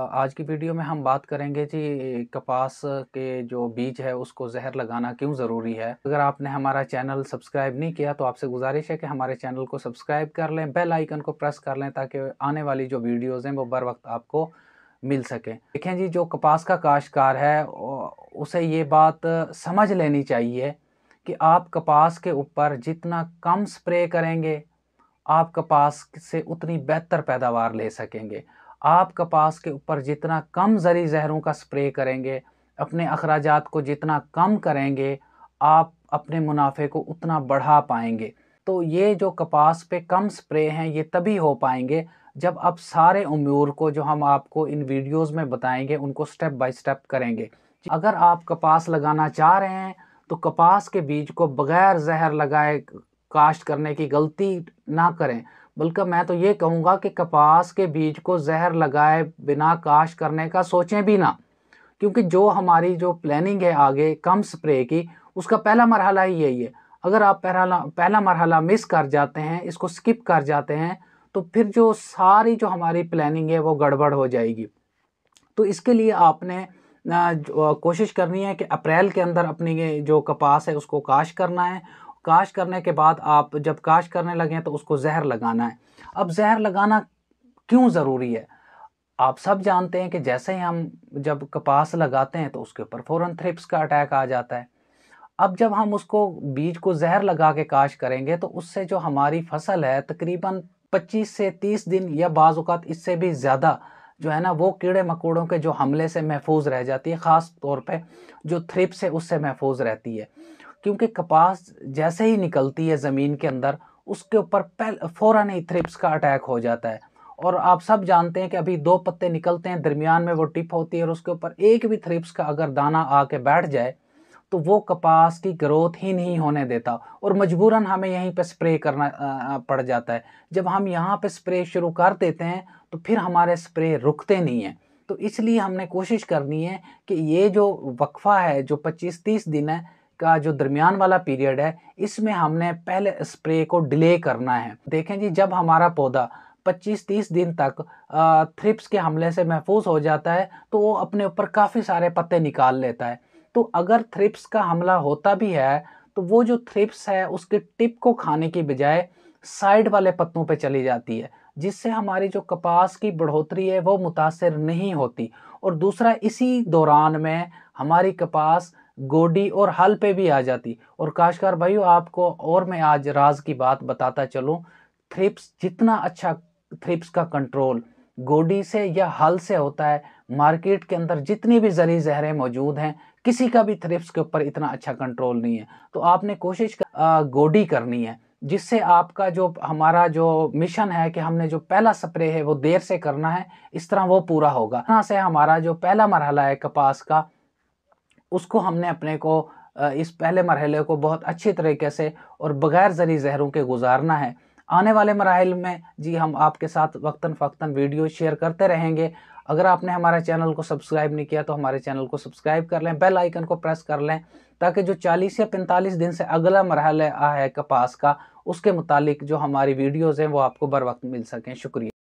आज की वीडियो में हम बात करेंगे जी कपास के जो बीज है उसको जहर लगाना क्यों ज़रूरी है अगर आपने हमारा चैनल सब्सक्राइब नहीं किया तो आपसे गुजारिश है कि हमारे चैनल को सब्सक्राइब कर लें बेल आइकन को प्रेस कर लें ताकि आने वाली जो वीडियोज़ हैं वो बर वक्त आपको मिल सके देखें जी जो कपास का काश्तकार है उसे ये बात समझ लेनी चाहिए कि आप कपास के ऊपर जितना कम स्प्रे करेंगे आप कपास से उतनी बेहतर पैदावार ले सकेंगे आप कपास के ऊपर जितना कम जरी जहरों का स्प्रे करेंगे अपने अखराज को जितना कम करेंगे आप अपने मुनाफे को उतना बढ़ा पाएंगे तो ये जो कपास पे कम स्प्रे हैं ये तभी हो पाएंगे जब आप सारे उमूर को जो हम आपको इन वीडियोस में बताएंगे उनको स्टेप बाय स्टेप करेंगे अगर आप कपास लगाना चाह रहे हैं तो कपास के बीज को बगैर जहर लगाए काश्त करने की गलती ना करें बल्कि मैं तो ये कहूँगा कि कपास के बीज को जहर लगाए बिना काश करने का सोचें भी ना क्योंकि जो हमारी जो प्लानिंग है आगे कम स्प्रे की उसका पहला मरहला ही यही है अगर आप पहला पहला मरहला मिस कर जाते हैं इसको स्किप कर जाते हैं तो फिर जो सारी जो हमारी प्लानिंग है वो गड़बड़ हो जाएगी तो इसके लिए आपने कोशिश करनी है कि अप्रैल के अंदर अपनी जो कपास है उसको काश करना है काश करने के बाद आप जब काश करने लगें तो उसको जहर लगाना है अब जहर लगाना क्यों ज़रूरी है आप सब जानते हैं कि जैसे ही हम जब कपास लगाते हैं तो उसके ऊपर फ़ौरन थ्रिप्स का अटैक आ जाता है अब जब हम उसको बीज को जहर लगा के काश करेंगे तो उससे जो हमारी फसल है तकरीबन 25 से 30 दिन या बाज़ात इससे भी ज़्यादा जो है ना वो कीड़े मकोड़ों के जो हमले से महफूज रह जाती है ख़ास तौर पे जो थ्रिप से उससे महफूज रहती है क्योंकि कपास जैसे ही निकलती है ज़मीन के अंदर उसके ऊपर फ़ौरन ही थ्रिप्स का अटैक हो जाता है और आप सब जानते हैं कि अभी दो पत्ते निकलते हैं दरमियान में वो टिप होती है और उसके ऊपर एक भी थ्रिप्स का अगर दाना आके बैठ जाए तो वो कपास की ग्रोथ ही नहीं होने देता और मजबूरन हमें यहीं पर स्प्रे करना पड़ जाता है जब हम यहाँ पर स्प्रे शुरू कर देते हैं तो फिर हमारे स्प्रे रुकते नहीं हैं तो इसलिए हमने कोशिश करनी है कि ये जो वक्फ़ा है जो 25-30 दिन है का जो दरमियान वाला पीरियड है इसमें हमने पहले स्प्रे को डिले करना है देखें जी जब हमारा पौधा 25-30 दिन तक थ्रिप्स के हमले से महफूज हो जाता है तो वो अपने ऊपर काफ़ी सारे पत्ते निकाल लेता है तो अगर थ्रिप्स का हमला होता भी है तो वो जो थ्रिप्स है उसके टिप को खाने की बजाय साइड वाले पत्तों पे चली जाती है जिससे हमारी जो कपास की बढ़ोतरी है वो मुतासर नहीं होती और दूसरा इसी दौरान में हमारी कपास गोडी और हल पे भी आ जाती और काशकार भाइयों आपको और मैं आज राज की बात बताता चलूँ थ्रिप्स जितना अच्छा थ्रिप्स का कंट्रोल गोडी से या हल से होता है मार्केट के अंदर जितनी भी जरी जहरें मौजूद हैं किसी का भी थ्रिप्स के ऊपर इतना अच्छा कंट्रोल नहीं है तो आपने कोशिश कर, आ, गोडी करनी है जिससे आपका जो हमारा जो मिशन है कि हमने जो पहला स्प्रे है वो देर से करना है इस तरह वो पूरा होगा यहाँ से हमारा जो पहला मरहला है कपास का उसको हमने अपने को इस पहले मरहले को बहुत अच्छी तरीके से और बग़ैर ज़री जहरों के गुजारना है आने वाले मराहल में जी हम आपके साथ वक्ता फ़क्ता वीडियो शेयर करते रहेंगे अगर आपने हमारे चैनल को सब्सक्राइब नहीं किया तो हमारे चैनल को सब्सक्राइब कर लें बेल आइकन को प्रेस कर लें ताकि जो 40 या 45 दिन से अगला मरहल है कपास का उसके मुतालिक जो हमारी वीडियोज़ हैं वो आपको बर वक्त मिल सकें शुक्रिया